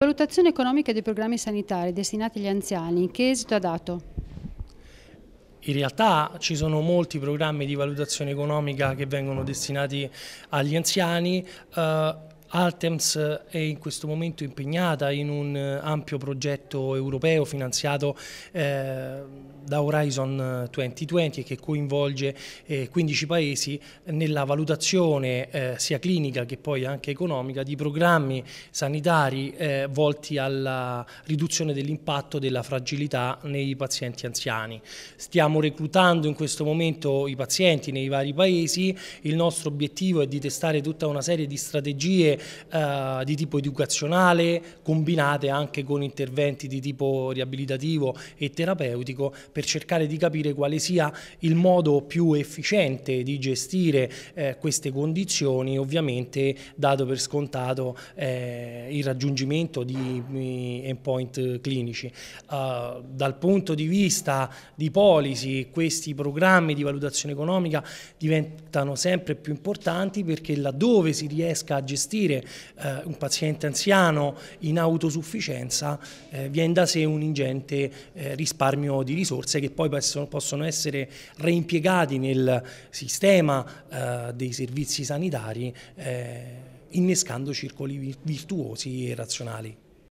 Valutazione economica dei programmi sanitari destinati agli anziani, che esito ha dato? In realtà ci sono molti programmi di valutazione economica che vengono destinati agli anziani, eh, Altems è in questo momento impegnata in un eh, ampio progetto europeo finanziato eh, da Horizon 2020 che coinvolge 15 eh, paesi nella valutazione sia clinica che poi anche economica di programmi sanitari volti alla riduzione dell'impatto della fragilità nei pazienti anziani. Stiamo reclutando in questo momento i pazienti nei vari paesi, il nostro obiettivo è di testare tutta una serie di strategie misure eh, di tipo educazionale combinate anche con interventi di tipo riabilitativo e terapeutico per cercare di capire quale sia il modo più efficiente di gestire eh, queste condizioni, ovviamente dato per scontato eh, il raggiungimento di endpoint clinici. Uh, dal punto di vista di policy, questi programmi di valutazione economica diventano sempre più importanti perché laddove si riesca a gestire gestire eh, un paziente anziano in autosufficienza eh, viene da sé un ingente eh, risparmio di risorse che poi possono, essere reimpiegati nel sistema eh, dei servizi sanitari eh, innescando circoli virtuosi e razionali.